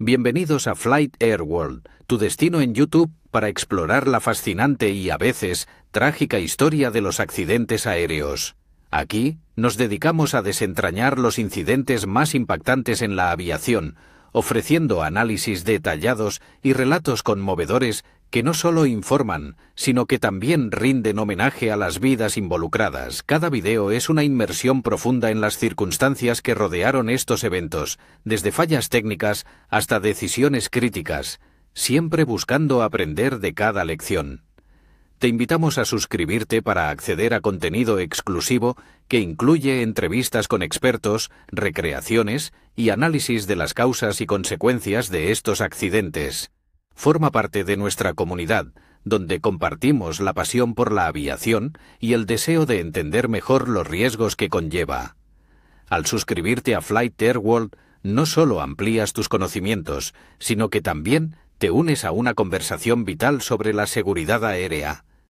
Bienvenidos a Flight Air World, tu destino en YouTube para explorar la fascinante y a veces trágica historia de los accidentes aéreos. Aquí nos dedicamos a desentrañar los incidentes más impactantes en la aviación, ofreciendo análisis detallados y relatos conmovedores que no solo informan, sino que también rinden homenaje a las vidas involucradas. Cada video es una inmersión profunda en las circunstancias que rodearon estos eventos, desde fallas técnicas hasta decisiones críticas, siempre buscando aprender de cada lección te invitamos a suscribirte para acceder a contenido exclusivo que incluye entrevistas con expertos, recreaciones y análisis de las causas y consecuencias de estos accidentes. Forma parte de nuestra comunidad, donde compartimos la pasión por la aviación y el deseo de entender mejor los riesgos que conlleva. Al suscribirte a Flight Air no solo amplías tus conocimientos, sino que también te unes a una conversación vital sobre la seguridad aérea.